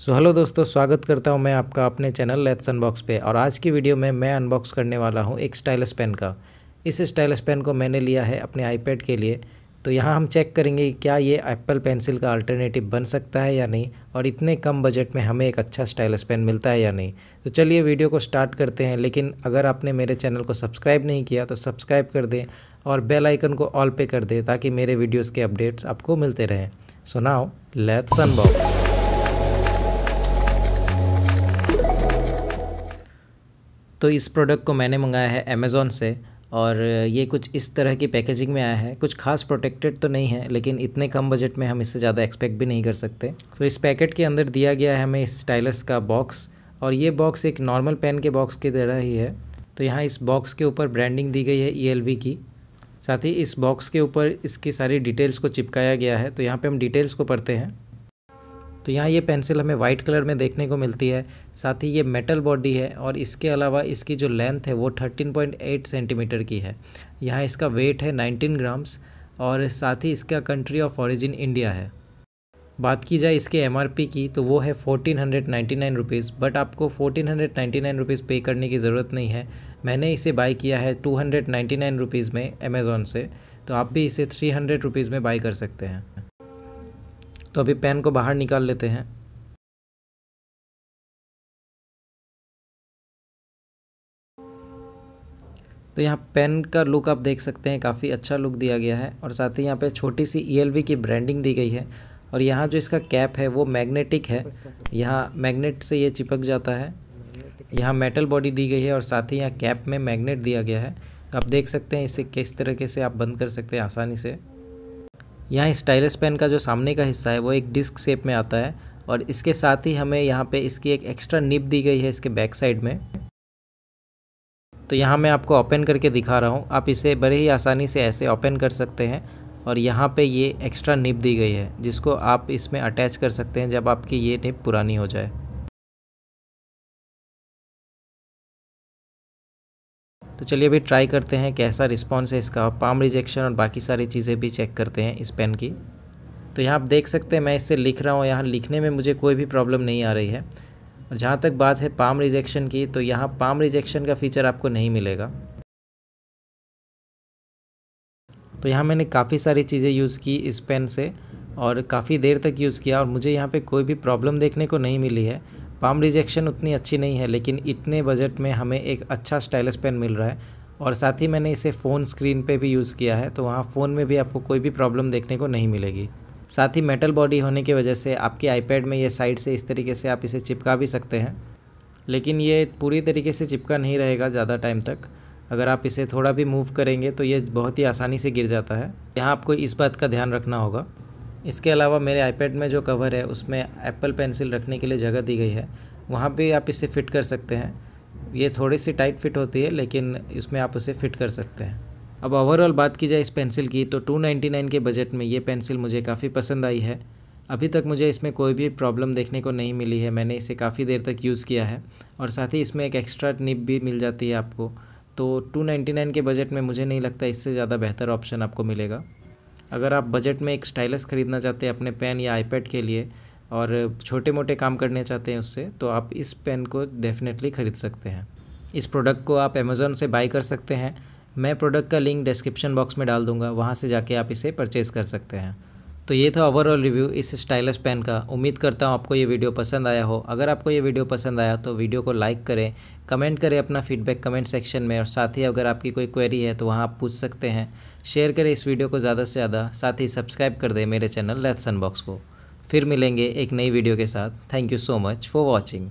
सो so, hello दोस्तों स्वागत करता हूं मैं आपका अपने चैनल लेथ्स अनबॉक्स पे और आज की वीडियो में मैं अनबॉक्स करने वाला हूं एक स्टाइलस पेन का इस स्टाइलस पेन को मैंने लिया है अपने आईपैड के लिए तो यहाँ हम चेक करेंगे कि क्या ये एप्पल पेंसिल का अल्टरनेटिव बन सकता है या नहीं और इतने कम बजट में हमें एक अच्छा स्टाइलस पेन मिलता है या नहीं तो चलिए वीडियो को स्टार्ट करते हैं लेकिन अगर आपने मेरे चैनल को सब्सक्राइब नहीं किया तो सब्सक्राइब कर दें और बेल आइकन को ऑल पे कर दें ताकि मेरे वीडियोज़ के अपडेट्स आपको मिलते रहें सो नाओ लेथ्स अनबॉक्स तो इस प्रोडक्ट को मैंने मंगाया है अमेज़ोन से और ये कुछ इस तरह की पैकेजिंग में आया है कुछ खास प्रोटेक्टेड तो नहीं है लेकिन इतने कम बजट में हम इससे ज़्यादा एक्सपेक्ट भी नहीं कर सकते तो इस पैकेट के अंदर दिया गया है हमें इस स्टाइलस का बॉक्स और ये बॉक्स एक नॉर्मल पेन के बॉक्स की तरह ही है तो यहाँ इस बॉक्स के ऊपर ब्रांडिंग दी गई है ई e की साथ ही इस बॉक्स के ऊपर इसकी सारी डिटेल्स को चिपकाया गया है तो यहाँ पर हम डिटेल्स को पढ़ते हैं तो यहाँ ये पेंसिल हमें वाइट कलर में देखने को मिलती है साथ ही ये मेटल बॉडी है और इसके अलावा इसकी जो लेंथ है वो 13.8 सेंटीमीटर की है यहाँ इसका वेट है 19 ग्राम्स और साथ ही इसका कंट्री ऑफ ऑरिजिन इंडिया है बात की जाए इसके एम की तो वो है fourteen hundred ninety nine rupees but आपको fourteen hundred ninety nine rupees pay करने की ज़रूरत नहीं है मैंने इसे बाई किया है two hundred ninety nine rupees में अमेज़ोन से तो आप भी इसे थ्री हंड्रेड रुपीज़ में बाई कर सकते हैं तो अभी पेन को बाहर निकाल लेते हैं तो यहाँ पेन का लुक आप देख सकते हैं काफ़ी अच्छा लुक दिया गया है और साथ ही यहाँ पे छोटी सी ई e की ब्रांडिंग दी गई है और यहाँ जो इसका कैप है वो मैग्नेटिक है यहाँ मैग्नेट से ये चिपक जाता है यहाँ मेटल बॉडी दी गई है और साथ ही यहाँ कैप में मैग्नेट दिया गया है आप देख सकते हैं इसे किस तरीके से आप बंद कर सकते हैं आसानी से यहाँ स्टाइलस पेन का जो सामने का हिस्सा है वो एक डिस्क शेप में आता है और इसके साथ ही हमें यहाँ पे इसकी एक एक्स्ट्रा निप दी गई है इसके बैक साइड में तो यहाँ मैं आपको ओपन करके दिखा रहा हूँ आप इसे बड़े ही आसानी से ऐसे ओपन कर सकते हैं और यहाँ पे ये एक्स्ट्रा निप दी गई है जिसको आप इसमें अटैच कर सकते हैं जब आपकी ये निप पुरानी हो जाए तो चलिए अभी ट्राई करते हैं कैसा रिस्पॉन्स है इसका पाम रिजेक्शन और बाकी सारी चीज़ें भी चेक करते हैं इस पेन की तो यहाँ आप देख सकते हैं मैं इससे लिख रहा हूँ यहाँ लिखने में मुझे कोई भी प्रॉब्लम नहीं आ रही है और जहाँ तक बात है पाम रिजेक्शन की तो यहाँ पाम रिजेक्शन का फीचर आपको नहीं मिलेगा तो यहाँ मैंने काफ़ी सारी चीज़ें यूज़ की इस पेन से और काफ़ी देर तक यूज़ किया और मुझे यहाँ पे कोई भी प्रॉब्लम देखने को नहीं मिली है पाम रिजेक्शन उतनी अच्छी नहीं है लेकिन इतने बजट में हमें एक अच्छा स्टाइलस पेन मिल रहा है और साथ ही मैंने इसे फ़ोन स्क्रीन पे भी यूज़ किया है तो वहाँ फ़ोन में भी आपको कोई भी प्रॉब्लम देखने को नहीं मिलेगी साथ ही मेटल बॉडी होने की वजह से आपके आईपैड में ये साइड से इस तरीके से आप इसे चिपका भी सकते हैं लेकिन ये पूरी तरीके से चिपका नहीं रहेगा ज़्यादा टाइम तक अगर आप इसे थोड़ा भी मूव करेंगे तो ये बहुत ही आसानी से गिर जाता है यहाँ आपको इस बात का ध्यान रखना होगा इसके अलावा मेरे आईपैड में जो कवर है उसमें एप्पल पेंसिल रखने के लिए जगह दी गई है वहाँ भी आप इसे फिट कर सकते हैं ये थोड़ी सी टाइट फिट होती है लेकिन इसमें आप उसे फिट कर सकते हैं अब ओवरऑल बात की जाए इस पेंसिल की तो 299 के बजट में ये पेंसिल मुझे काफ़ी पसंद आई है अभी तक मुझे इसमें कोई भी प्रॉब्लम देखने को नहीं मिली है मैंने इसे काफ़ी देर तक यूज़ किया है और साथ ही इसमें एक एक्स्ट्रा निप भी मिल जाती है आपको तो 299 के बजट में मुझे नहीं लगता इससे ज़्यादा बेहतर ऑप्शन आपको मिलेगा अगर आप बजट में एक स्टाइलस ख़रीदना चाहते हैं अपने पेन या आईपैड के लिए और छोटे मोटे काम करने चाहते हैं उससे तो आप इस पेन को डेफिनेटली ख़रीद सकते हैं इस प्रोडक्ट को आप अमेज़ोन से बाई कर सकते हैं मैं प्रोडक्ट का लिंक डिस्क्रिप्शन बॉक्स में डाल दूंगा वहाँ से जाके आप इसे परचेज़ कर सकते हैं तो ये था ओवरऑल रिव्यू इस स्टाइलस पेन का उम्मीद करता हूँ आपको ये वीडियो पसंद आया हो अगर आपको ये वीडियो पसंद आया तो वीडियो को लाइक करें कमेंट करें अपना फीडबैक कमेंट सेक्शन में और साथ ही अगर आपकी कोई क्वेरी है तो वहाँ आप पूछ सकते हैं शेयर करें इस वीडियो को ज़्यादा से ज़्यादा साथ ही सब्सक्राइब कर दें मेरे चैनल लेथ्स अनबॉक्स को फिर मिलेंगे एक नई वीडियो के साथ thank you so much for watching